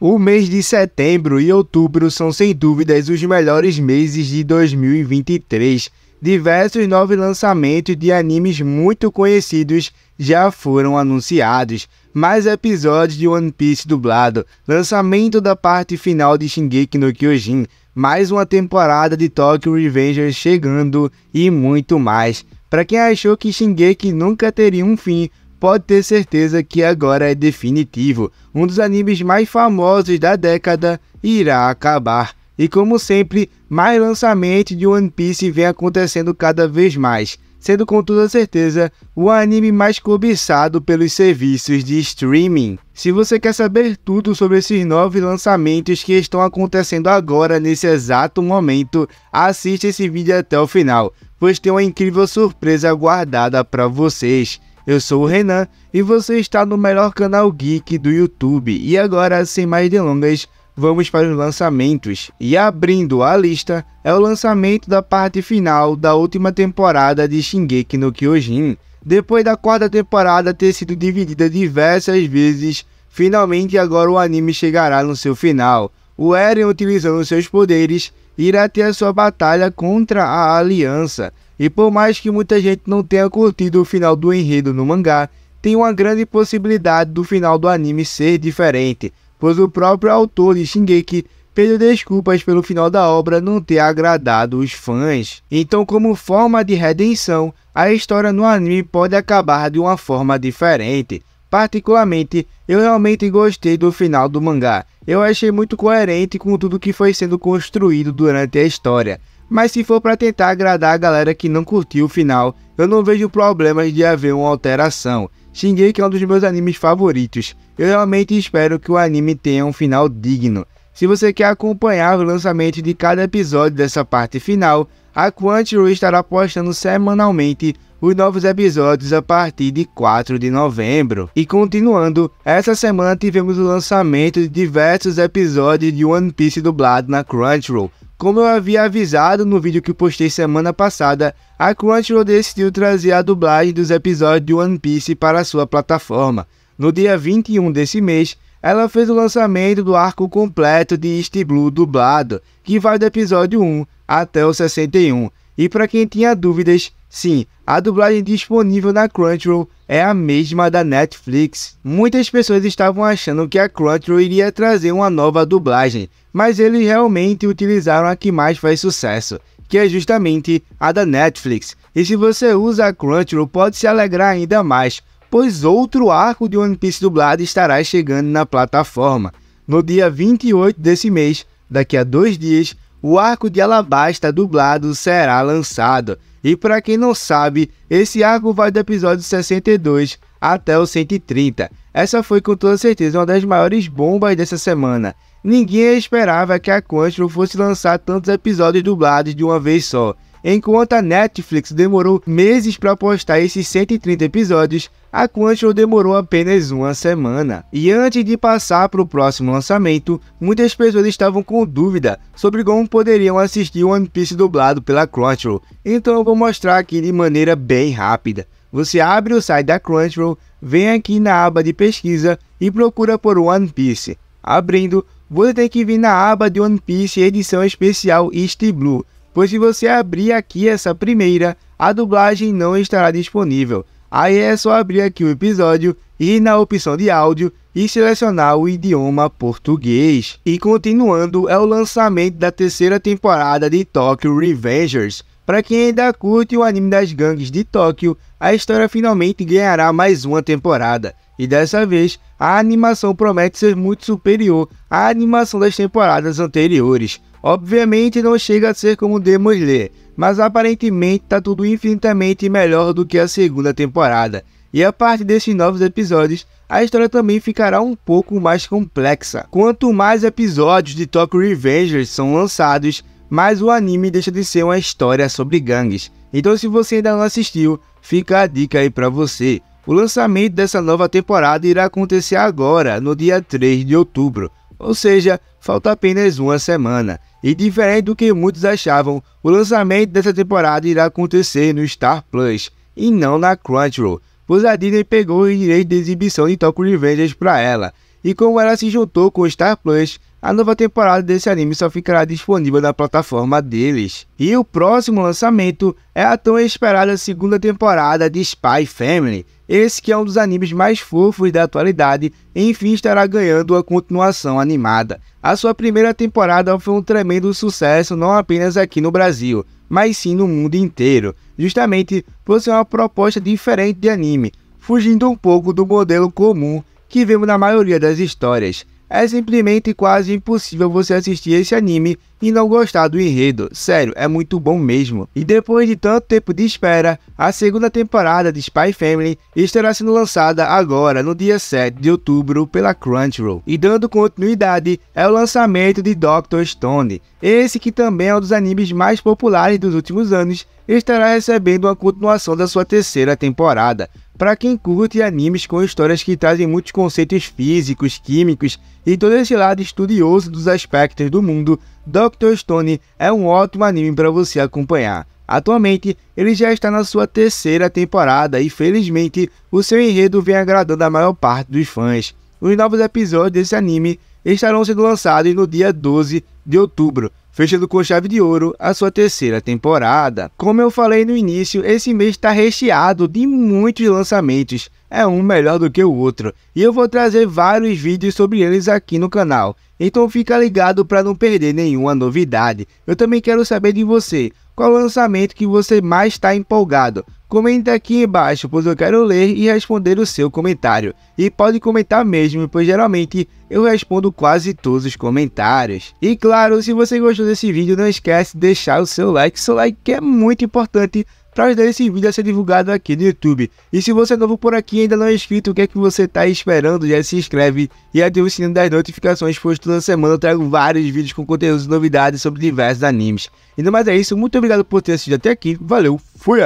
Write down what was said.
O mês de setembro e outubro são sem dúvidas os melhores meses de 2023. Diversos novos lançamentos de animes muito conhecidos já foram anunciados. Mais episódios de One Piece dublado, lançamento da parte final de Shingeki no Kyojin, mais uma temporada de Tokyo Revengers chegando e muito mais. Para quem achou que Shingeki nunca teria um fim, pode ter certeza que agora é definitivo. Um dos animes mais famosos da década irá acabar. E como sempre, mais lançamento de One Piece vem acontecendo cada vez mais, sendo com toda certeza o anime mais cobiçado pelos serviços de streaming. Se você quer saber tudo sobre esses nove lançamentos que estão acontecendo agora nesse exato momento, assista esse vídeo até o final, pois tem uma incrível surpresa guardada para vocês. Eu sou o Renan e você está no melhor canal geek do YouTube. E agora, sem mais delongas, vamos para os lançamentos. E abrindo a lista é o lançamento da parte final da última temporada de Shingeki no Kyojin. Depois da quarta temporada ter sido dividida diversas vezes, finalmente agora o anime chegará no seu final. O Eren utilizando seus poderes irá ter a sua batalha contra a Aliança, e por mais que muita gente não tenha curtido o final do enredo no mangá, tem uma grande possibilidade do final do anime ser diferente, pois o próprio autor de Shingeki pediu desculpas pelo final da obra não ter agradado os fãs. Então, como forma de redenção, a história no anime pode acabar de uma forma diferente. Particularmente, eu realmente gostei do final do mangá. Eu achei muito coerente com tudo que foi sendo construído durante a história. Mas se for para tentar agradar a galera que não curtiu o final, eu não vejo problemas de haver uma alteração. Shingeki que é um dos meus animes favoritos. Eu realmente espero que o anime tenha um final digno. Se você quer acompanhar o lançamento de cada episódio dessa parte final, a Crunchyroll estará postando semanalmente os novos episódios a partir de 4 de novembro. E continuando, essa semana tivemos o lançamento de diversos episódios de One Piece dublado na Crunchyroll. Como eu havia avisado no vídeo que postei semana passada, a Crunchyroll decidiu trazer a dublagem dos episódios de One Piece para sua plataforma. No dia 21 desse mês, ela fez o lançamento do arco completo de East Blue dublado, que vai do episódio 1 até o 61. E para quem tinha dúvidas, sim, a dublagem disponível na Crunchyroll é a mesma da Netflix. Muitas pessoas estavam achando que a Crunchyroll iria trazer uma nova dublagem, mas eles realmente utilizaram a que mais faz sucesso, que é justamente a da Netflix. E se você usa a Crunchyroll, pode se alegrar ainda mais, pois outro arco de One Piece dublado estará chegando na plataforma. No dia 28 desse mês, daqui a dois dias, o arco de alabasta dublado será lançado. E para quem não sabe, esse arco vai do episódio 62 até o 130. Essa foi com toda certeza uma das maiores bombas dessa semana. Ninguém esperava que a Quantum fosse lançar tantos episódios dublados de uma vez só. Enquanto a Netflix demorou meses para postar esses 130 episódios, a Crunchyroll demorou apenas uma semana. E antes de passar para o próximo lançamento, muitas pessoas estavam com dúvida sobre como poderiam assistir One Piece dublado pela Crunchyroll, então eu vou mostrar aqui de maneira bem rápida. Você abre o site da Crunchyroll, vem aqui na aba de pesquisa e procura por One Piece. Abrindo, você tem que vir na aba de One Piece edição especial East Blue pois se você abrir aqui essa primeira, a dublagem não estará disponível. Aí é só abrir aqui o episódio, ir na opção de áudio e selecionar o idioma português. E continuando, é o lançamento da terceira temporada de Tokyo Revengers. Para quem ainda curte o anime das gangues de Tóquio, a história finalmente ganhará mais uma temporada. E dessa vez, a animação promete ser muito superior à animação das temporadas anteriores, Obviamente não chega a ser como Demon Slayer, mas aparentemente tá tudo infinitamente melhor do que a segunda temporada. E a parte desses novos episódios, a história também ficará um pouco mais complexa. Quanto mais episódios de Tokyo Revengers são lançados, mais o anime deixa de ser uma história sobre gangues. Então se você ainda não assistiu, fica a dica aí para você. O lançamento dessa nova temporada irá acontecer agora, no dia 3 de outubro ou seja, falta apenas uma semana. E diferente do que muitos achavam, o lançamento dessa temporada irá acontecer no Star Plus e não na Crunchyroll, pois a Disney pegou o direito de exibição de Tokyo Revengers para ela. E como ela se juntou com o Star Plus, a nova temporada desse anime só ficará disponível na plataforma deles. E o próximo lançamento é a tão esperada segunda temporada de Spy Family. Esse que é um dos animes mais fofos da atualidade, enfim estará ganhando a continuação animada. A sua primeira temporada foi um tremendo sucesso não apenas aqui no Brasil, mas sim no mundo inteiro, justamente por ser uma proposta diferente de anime, fugindo um pouco do modelo comum que vemos na maioria das histórias. É simplesmente quase impossível você assistir esse anime e não gostar do enredo, sério, é muito bom mesmo. E depois de tanto tempo de espera, a segunda temporada de Spy Family estará sendo lançada agora, no dia 7 de outubro, pela Crunchyroll. E dando continuidade, é o lançamento de Doctor Stone, esse que também é um dos animes mais populares dos últimos anos, estará recebendo uma continuação da sua terceira temporada, para quem curte animes com histórias que trazem muitos conceitos físicos, químicos e todo esse lado estudioso dos aspectos do mundo, Doctor Stone é um ótimo anime para você acompanhar. Atualmente, ele já está na sua terceira temporada e, felizmente, o seu enredo vem agradando a maior parte dos fãs. Os novos episódios desse anime estarão sendo lançados no dia 12 de outubro, fechando com chave de ouro a sua terceira temporada. Como eu falei no início, esse mês está recheado de muitos lançamentos é um melhor do que o outro, e eu vou trazer vários vídeos sobre eles aqui no canal, então fica ligado para não perder nenhuma novidade. Eu também quero saber de você, qual lançamento que você mais está empolgado? Comenta aqui embaixo, pois eu quero ler e responder o seu comentário. E pode comentar mesmo, pois geralmente eu respondo quase todos os comentários. E claro, se você gostou desse vídeo, não esquece de deixar o seu like, seu like que é muito importante para ajudar esse vídeo a ser divulgado aqui no YouTube. E se você é novo por aqui e ainda não é inscrito, o que é que você está esperando? Já se inscreve e ativa o sininho das notificações, pois toda semana eu trago vários vídeos com conteúdos e novidades sobre diversos animes. E não mais é isso, muito obrigado por ter assistido até aqui, valeu, fui!